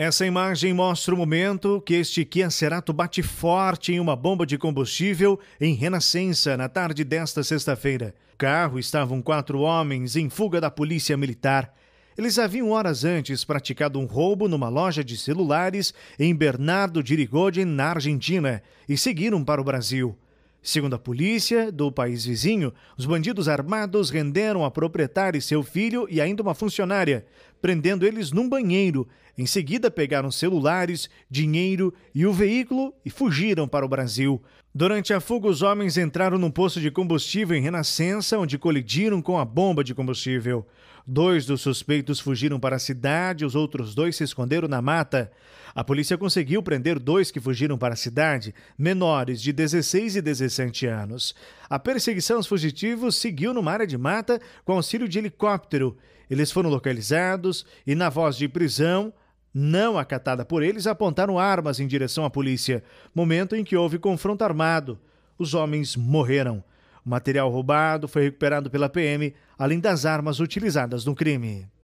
Essa imagem mostra o momento que este Kia Cerato bate forte em uma bomba de combustível em Renascença na tarde desta sexta-feira. No carro estavam quatro homens em fuga da polícia militar. Eles haviam horas antes praticado um roubo numa loja de celulares em Bernardo de Irigoyen, na Argentina, e seguiram para o Brasil. Segundo a polícia do país vizinho, os bandidos armados renderam a proprietária e seu filho e ainda uma funcionária, prendendo eles num banheiro em seguida, pegaram celulares, dinheiro e o veículo e fugiram para o Brasil. Durante a fuga, os homens entraram num posto de combustível em Renascença, onde colidiram com a bomba de combustível. Dois dos suspeitos fugiram para a cidade, os outros dois se esconderam na mata. A polícia conseguiu prender dois que fugiram para a cidade, menores de 16 e 17 anos. A perseguição aos fugitivos seguiu numa área de mata com auxílio de helicóptero. Eles foram localizados e, na voz de prisão, não acatada por eles, apontaram armas em direção à polícia, momento em que houve confronto armado. Os homens morreram. O material roubado foi recuperado pela PM, além das armas utilizadas no crime.